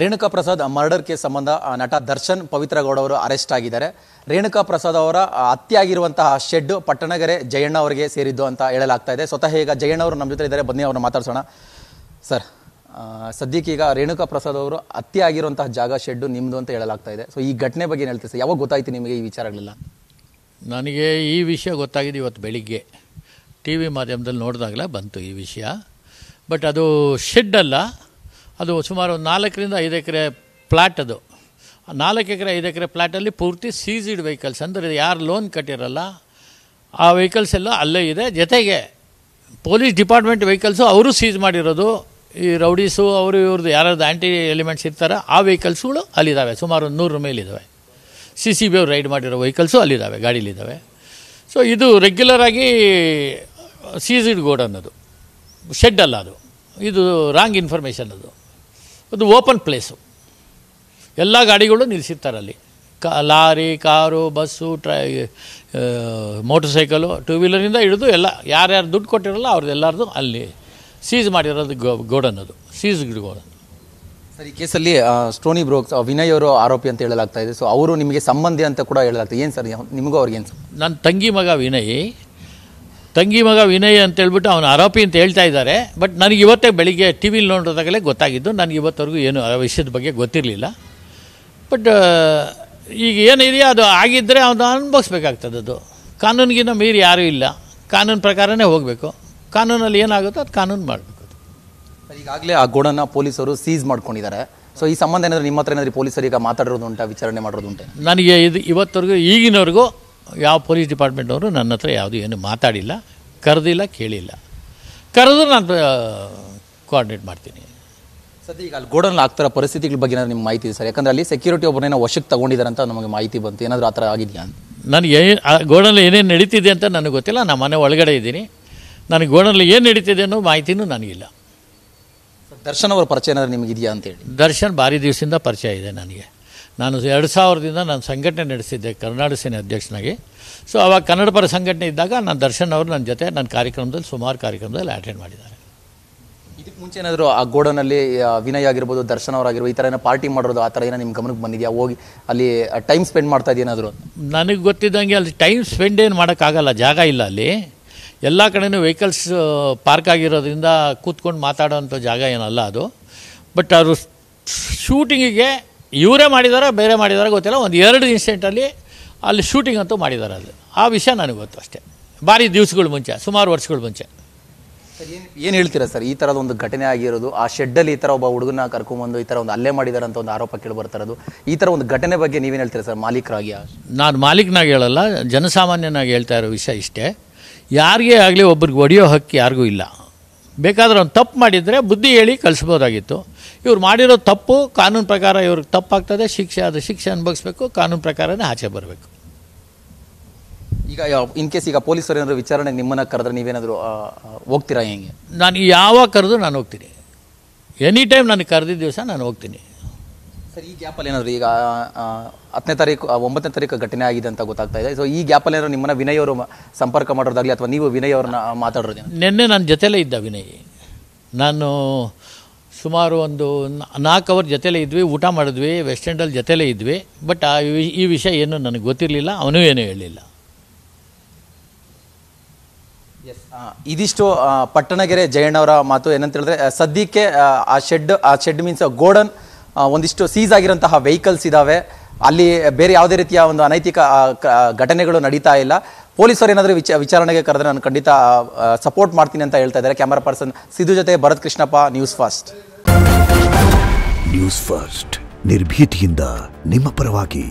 Renuka Prasad murder case ಸಂಬಂಧ ನಟ ದರ್ಶನ್ ಗೌಡ ಅವರು ಅರೆಸ್ಟ್ ಆಗಿದ್ದಾರೆ ರೇಣುಕಾ ಪ್ರಸಾದ್ ಅವರ ಹತ್ಯೆ ಆಗಿರುವಂತಹ ಶೆಡ್ ಪಟ್ಟಣಗೆರೆ ಜಯಣ್ಣ ಅವರಿಗೆ ಸೇರಿದ್ದು ಅಂತ ಹೇಳಲಾಗ್ತಾ ಇದೆ ಸ್ವತಃ ಈಗ ಜಯಣ್ಣ ಅವರು ನಮ್ಮ ಜೊತೆ ಇದ್ದಾರೆ ಬನ್ನಿ ಅವ್ರನ್ನ ಮಾತಾಡ್ಸೋಣ ಸರ್ ಸದ್ಯಕ್ಕೀಗ ರೇಣುಕಾ ಪ್ರಸಾದ್ ಅವರು ಹತ್ಯೆ ಜಾಗ ಶೆಡ್ಡು ನಿಮ್ಮದು ಅಂತ ಹೇಳಲಾಗ್ತಾ ಇದೆ ಸೊ ಈ ಘಟನೆ ಬಗ್ಗೆ ಏನು ಸರ್ ಯಾವಾಗ ಗೊತ್ತಾಯ್ತು ನಿಮಗೆ ಈ ವಿಚಾರಗಳೆಲ್ಲ ನನಗೆ ಈ ವಿಷಯ ಗೊತ್ತಾಗಿದೆ ಇವತ್ತು ಬೆಳಿಗ್ಗೆ ಟಿ ವಿ ಮಾಧ್ಯಮದಲ್ಲಿ ನೋಡಿದಾಗಲೇ ಬಂತು ಈ ವಿಷಯ ಬಟ್ ಅದು ಶೆಡ್ ಅಲ್ಲ ಅದು ಸುಮಾರು ನಾಲ್ಕರಿಂದ ಐದು ಎಕರೆ ಪ್ಲ್ಯಾಟ್ ಅದು ನಾಲ್ಕು ಎಕರೆ ಐದು ಎಕರೆ ಪ್ಲ್ಯಾಟಲ್ಲಿ ಪೂರ್ತಿ ಸೀಸಿಡ್ ವೆಹಿಕಲ್ಸ್ ಅಂದರೆ ಯಾರು ಲೋನ್ ಕಟ್ಟಿರಲ್ಲ ಆ ವೆಹಿಕಲ್ಸ್ ಎಲ್ಲ ಅಲ್ಲೇ ಇದೆ ಜೊತೆಗೆ ಪೊಲೀಸ್ ಡಿಪಾರ್ಟ್ಮೆಂಟ್ ವೆಹಿಕಲ್ಸು ಅವರು ಸೀಸ್ ಮಾಡಿರೋದು ಈ ರೌಡೀಸು ಅವರು ಇವ್ರದ್ದು ಯಾರ್ಯಾರ್ದು ಆ್ಯಂಟಿ ಎಲಿಮೆಂಟ್ಸ್ ಇರ್ತಾರೆ ಆ ವೆಹಿಕಲ್ಸ್ಗಳು ಅಲ್ಲಿದ್ದಾವೆ ಸುಮಾರು ಒಂದು ಮೇಲಿದ್ದಾವೆ ಸಿ ಸಿ ಬಿ ಅವ್ರು ರೈಡ್ ಮಾಡಿರೋ ವೆಹಿಕಲ್ಸು ಅಲ್ಲಿದ್ದಾವೆ ಗಾಡೀಲಿದ್ದಾವೆ ಸೊ ಇದು ರೆಗ್ಯುಲರಾಗಿ ಸೀಸಿಡ್ ಗೋಡ್ ಅನ್ನೋದು ಶೆಡ್ ಅಲ್ಲ ಅದು ಇದು ರಾಂಗ್ ಇನ್ಫಾರ್ಮೇಷನ್ ಅದು ಒಂದು ಓಪನ್ ಪ್ಲೇಸು ಎಲ್ಲ ಗಾಡಿಗಳು ನಿಲ್ಲಿಸಿರ್ತಾರೆ ಅಲ್ಲಿ ಕಾ ಲಾರಿ ಕಾರು ಬಸ್ಸು ಟ್ರೈ ಮೋಟರ್ ಸೈಕಲು ಟೂ ವೀಲರಿಂದ ಹಿಡಿದು ಎಲ್ಲ ಯಾರ್ಯಾರು ದುಡ್ಡು ಕೊಟ್ಟಿರಲ್ಲ ಅವ್ರದ್ದು ಎಲ್ಲರದ್ದು ಅಲ್ಲಿ ಸೀಸ್ ಮಾಡಿರೋದು ಗೋ ಗೋಡನ್ ಅದು ಸೀಸ್ ಗೋಡನ್ ಸರ್ ಈ ಕೇಸಲ್ಲಿ ಸ್ಟೋನಿ ಬ್ರೋಕ್ ವಿನಯ್ ಅವರು ಆರೋಪಿ ಅಂತ ಹೇಳಲಾಗ್ತಾ ಇದೆ ಸೊ ಅವರು ನಿಮಗೆ ಸಂಬಂಧಿ ಅಂತ ಕೂಡ ಹೇಳಲಾಗ್ತದೆ ಏನು ಸರ್ ನಿಮಗೂ ಅವ್ರಿಗೆ ಏನು ಸರ್ ನನ್ನ ತಂಗಿ ಮಗ ವಿನಯ್ ತಂಗಿ ಮಗ ವಿನಯ್ ಅಂತ ಹೇಳ್ಬಿಟ್ಟು ಅವನು ಆರೋಪಿ ಅಂತ ಹೇಳ್ತಾ ಇದ್ದಾರೆ ಬಟ್ ನನಗೆ ಇವತ್ತೇ ಬೆಳಿಗ್ಗೆ ಟಿ ವಿಲಿ ನೋಡಿದಾಗಲೇ ಗೊತ್ತಾಗಿದ್ದು ನನಗೆ ಇವತ್ತವರೆಗೂ ಏನು ಆ ವಿಷಯದ ಬಗ್ಗೆ ಗೊತ್ತಿರಲಿಲ್ಲ ಬಟ್ ಈಗ ಏನಿದೆಯಾ ಅದು ಆಗಿದ್ದರೆ ಅವನು ಅದು ಕಾನೂನಿಗಿನ ಮೀರಿ ಯಾರೂ ಇಲ್ಲ ಕಾನೂನು ಪ್ರಕಾರನೇ ಹೋಗಬೇಕು ಕಾನೂನಲ್ಲಿ ಏನಾಗುತ್ತೋ ಅದು ಕಾನೂನು ಮಾಡಬೇಕು ಈಗಾಗಲೇ ಆ ಗುಣನ ಪೊಲೀಸರು ಸೀಸ್ ಮಾಡ್ಕೊಂಡಿದ್ದಾರೆ ಸೊ ಈ ಸಂಬಂಧ ಏನಾದರೂ ನಿಮ್ಮ ಹತ್ರ ಏನಾದರೂ ಪೊಲೀಸರು ಈಗ ಮಾತಾಡಿರೋದು ಉಂಟಾ ವಿಚಾರಣೆ ಮಾಡೋದು ಉಂಟೆ ನನಗೆ ಇದು ಇವತ್ತವರೆಗೂ ಈಗಿನವರೆಗೂ ಯಾವ ಪೊಲೀಸ್ ಡಿಪಾರ್ಟ್ಮೆಂಟವರು ನನ್ನ ಹತ್ರ ಯಾವುದು ಏನು ಮಾತಾಡಿಲ್ಲ ಕರೆದಿಲ್ಲ ಕೇಳಿಲ್ಲ ಕರೆದು ನಾನು ಕೋಆರ್ಡಿನೇಟ್ ಮಾಡ್ತೀನಿ ಸದ್ಯ ಈಗ ಅಲ್ಲಿ ಗೋಡನ್ ಆಗ್ತಾರ ಪರಿಸ್ಥಿತಿಗಳ ಬಗ್ಗೆ ನಾನು ನಿಮ್ಮ ಮಾಹಿತಿ ಇದೆ ಸರ್ ಯಾಕಂದರೆ ಅಲ್ಲಿ ಸೆಕ್ಯೂರಿಟಿ ಒಬ್ಬರನ್ನ ವಶಕ್ಕೆ ತಗೊಂಡಿದ್ದಾರೆ ಅಂತ ನಮಗೆ ಮಾಹಿತಿ ಬಂತು ಏನಾದರೂ ಆ ಥರ ಆಗಿದೆಯಾ ಅಂತ ನನಗೆ ಗೋಡನಲ್ಲಿ ಏನೇನು ನಡೀತಿದೆ ಅಂತ ನನಗೆ ಗೊತ್ತಿಲ್ಲ ನಾನು ಮನೆ ಒಳಗಡೆ ಇದ್ದೀನಿ ನನಗೆ ಗೋಡನಲ್ಲಿ ಏನು ನಡೀತಿದೆ ಅನ್ನೋ ಮಾಹಿತಿನೂ ನನಗಿಲ್ಲ ದರ್ಶನ್ ಅವರ ಪರಿಚಯ ಏನಾದರೂ ನಿಮಗಿದೆಯಾ ಅಂತೇಳಿ ದರ್ಶನ್ ಭಾರಿ ದಿವಸದಿಂದ ಪರಿಚಯ ಇದೆ ನನಗೆ ನಾನು ಎರಡು ಸಾವಿರದಿಂದ ನಾನು ಸಂಘಟನೆ ನಡೆಸಿದ್ದೆ ಕರ್ನಾಟಕ ಸೇನೆ ಅಧ್ಯಕ್ಷನಾಗಿ ಸೊ ಆವಾಗ ಕನ್ನಡ ಪರ ಸಂಘಟನೆ ಇದ್ದಾಗ ನಾನು ದರ್ಶನ್ ಅವರು ನನ್ನ ಜೊತೆ ನನ್ನ ಕಾರ್ಯಕ್ರಮದಲ್ಲಿ ಸುಮಾರು ಕಾರ್ಯಕ್ರಮದಲ್ಲಿ ಅಟೆಂಡ್ ಮಾಡಿದ್ದಾರೆ ಇದಕ್ಕೆ ಮುಂಚೆ ಏನಾದರೂ ಆ ಗೋಡನಲ್ಲಿ ವಿನಯ್ ಆಗಿರ್ಬೋದು ದರ್ಶನ್ ಅವರಾಗಿರ್ಬೋದು ಈ ಥರ ಏನೋ ಪಾರ್ಟಿ ಮಾಡೋದು ಆ ಥರ ಏನೋ ನಿಮ್ಮ ಗಮನಕ್ಕೆ ಬಂದಿದೆಯಾ ಹೋಗಿ ಅಲ್ಲಿ ಟೈಮ್ ಸ್ಪೆಂಡ್ ಮಾಡ್ತಾ ಏನಾದರೂ ನನಗೆ ಗೊತ್ತಿದ್ದಂಗೆ ಅಲ್ಲಿ ಟೈಮ್ ಸ್ಪೆಂಡ್ ಏನು ಮಾಡೋಕ್ಕಾಗಲ್ಲ ಜಾಗ ಇಲ್ಲ ಅಲ್ಲಿ ಎಲ್ಲ ಕಡೆಯೂ ವೆಹಿಕಲ್ಸ್ ಪಾರ್ಕ್ ಆಗಿರೋದ್ರಿಂದ ಕೂತ್ಕೊಂಡು ಮಾತಾಡೋವಂಥ ಜಾಗ ಏನಲ್ಲ ಅದು ಬಟ್ ಅವರು ಶೂಟಿಂಗಿಗೆ ಇವರೇ ಮಾಡಿದಾರ ಬೇರೆ ಮಾಡಿದಾರ ಗೊತ್ತಿಲ್ಲ ಒಂದು ಎರಡು ಇನ್ಸಿಡೆಂಟಲ್ಲಿ ಅಲ್ಲಿ ಶೂಟಿಂಗ್ ಅಂತೂ ಮಾಡಿದ್ದಾರೆ ಅಲ್ಲಿ ಆ ವಿಷಯ ನನಗೆ ಗೊತ್ತು ಅಷ್ಟೇ ಭಾರಿ ದಿವಸಗಳು ಮುಂಚೆ ಸುಮಾರು ವರ್ಷಗಳ ಮುಂಚೆ ಏನು ಹೇಳ್ತೀರಾ ಸರ್ ಈ ಥರದ ಒಂದು ಘಟನೆ ಆಗಿರೋದು ಆ ಶೆಡ್ಡಲ್ಲಿ ಈ ಥರ ಒಬ್ಬ ಹುಡುಗನ ಕರ್ಕೊಂಬಂದು ಈ ಥರ ಒಂದು ಅಲ್ಲೇ ಮಾಡಿದಾರೆ ಅಂತ ಒಂದು ಆರೋಪ ಕೇಳಿ ಬರ್ತಾರದು ಈ ಥರ ಒಂದು ಘಟನೆ ಬಗ್ಗೆ ನೀವೇನು ಹೇಳ್ತೀರಾ ಸರ್ ಮಾಲೀಕರಾಗಿ ನಾನು ಮಾಲೀಕನಾಗಿ ಹೇಳಲ್ಲ ಜನಸಾಮಾನ್ಯನಾಗಿ ಹೇಳ್ತಾ ಇರೋ ವಿಷಯ ಇಷ್ಟೇ ಯಾರಿಗೇ ಆಗಲಿ ಒಬ್ರಿಗೆ ಒಡೆಯೋ ಹಕ್ಕಿ ಯಾರಿಗೂ ಇಲ್ಲ ಬೇಕಾದ್ರೆ ಒಂದು ತಪ್ಪು ಮಾಡಿದರೆ ಬುದ್ಧಿ ಹೇಳಿ ಕಲಿಸ್ಬೋದಾಗಿತ್ತು ಇವ್ರು ಮಾಡಿರೋ ತಪ್ಪು ಕಾನೂನು ಪ್ರಕಾರ ಇವ್ರಿಗೆ ತಪ್ಪಾಗ್ತದೆ ಶಿಕ್ಷೆ ಅದು ಶಿಕ್ಷೆ ಅನುಭವಿಸ್ಬೇಕು ಕಾನೂನು ಪ್ರಕಾರನೇ ಆಚೆ ಬರಬೇಕು ಈಗ ಇನ್ ಕೇಸ್ ಈಗ ಪೊಲೀಸರು ಏನಾದರೂ ವಿಚಾರಣೆಗೆ ನಿಮ್ಮನ್ನು ಕರೆದ್ರೆ ನೀವೇನಾದರೂ ಹೋಗ್ತೀರಾ ಹೆಂಗೆ ನಾನು ಯಾವಾಗ ಕರೆದು ನಾನು ಹೋಗ್ತೀನಿ ಎನಿ ಟೈಮ್ ನಾನು ಕರೆದಿದ್ದ ದಿವಸ ನಾನು ಹೋಗ್ತೀನಿ ಸರ್ ಈ ಗ್ಯಾಪಲ್ಲಿ ಏನಾದ್ರು ಈಗ ಹತ್ತನೇ ತಾರೀಕು ಒಂಬತ್ತನೇ ತಾರೀಕು ಘಟನೆ ಆಗಿದೆ ಅಂತ ಗೊತ್ತಾಗ್ತಾ ಇದೆ ಸೊ ಈ ಗ್ಯಾಪಲ್ಲಿ ಏನಾದ್ರು ನಿಮ್ಮನ್ನ ವಿನಯ್ ಅವರು ಸಂಪರ್ಕ ಮಾಡೋದಾಗಲಿ ಅಥವಾ ನೀವು ವಿನಯ್ ಅವ್ರನ್ನ ಮಾತಾಡೋದು ನಿನ್ನೆ ನನ್ನ ಜೊತೆಲೇ ಇದ್ದ ವಿನಯ್ ನಾನು ಸುಮಾರು ಒಂದು ನಾಲ್ಕು ಅವರ್ ಜೊತೆಲೇ ಇದ್ವಿ ಊಟ ಮಾಡಿದ್ವಿ ವೆಸ್ಟ್ ಇಂಡಲ್ ಜೊತೆಲೇ ಇದ್ವಿ ಬಟ್ ಆ ಈ ವಿಷಯ ಏನು ನನಗೆ ಗೊತ್ತಿರಲಿಲ್ಲ ಅವನೂ ಏನೂ ಹೇಳಿಲ್ಲ ಇದಿಷ್ಟು ಪಟ್ಟಣಗೆರೆ ಜಯಣ್ಣವರ ಮಾತು ಏನಂತ ಹೇಳಿದ್ರೆ ಸದ್ಯಕ್ಕೆ ಆ ಶೆಡ್ ಆ ಶೆಡ್ ಮೀನ್ಸ್ ಗೋಡನ್ ಒಂದಿಷ್ಟು ಸೀಸ್ ಆಗಿರುವಂತಹ ವೆಹಿಕಲ್ಸ್ ಇದ್ದಾವೆ ಅಲ್ಲಿ ಬೇರೆ ಯಾವುದೇ ರೀತಿಯ ಒಂದು ಅನೈತಿಕ ಘಟನೆಗಳು ನಡೀತಾ ಇಲ್ಲ ಪೊಲೀಸರು ಏನಾದರೂ ವಿಚ ವಿಚಾರಣೆಗೆ ಕರೆದ್ರೆ ನಾನು ಖಂಡಿತ ಸಪೋರ್ಟ್ ಮಾಡ್ತೀನಿ ಅಂತ ಹೇಳ್ತಾ ಇದ್ದಾರೆ ಕ್ಯಾಮರಾ ಪರ್ಸನ್ ಸಿದ್ದು ಜೊತೆ Bharath Krishnappa news fast news first ನಿರ್ಭೀತಿಯಿಂದ ನಿಮ್ಮ ಪರವಾಗಿ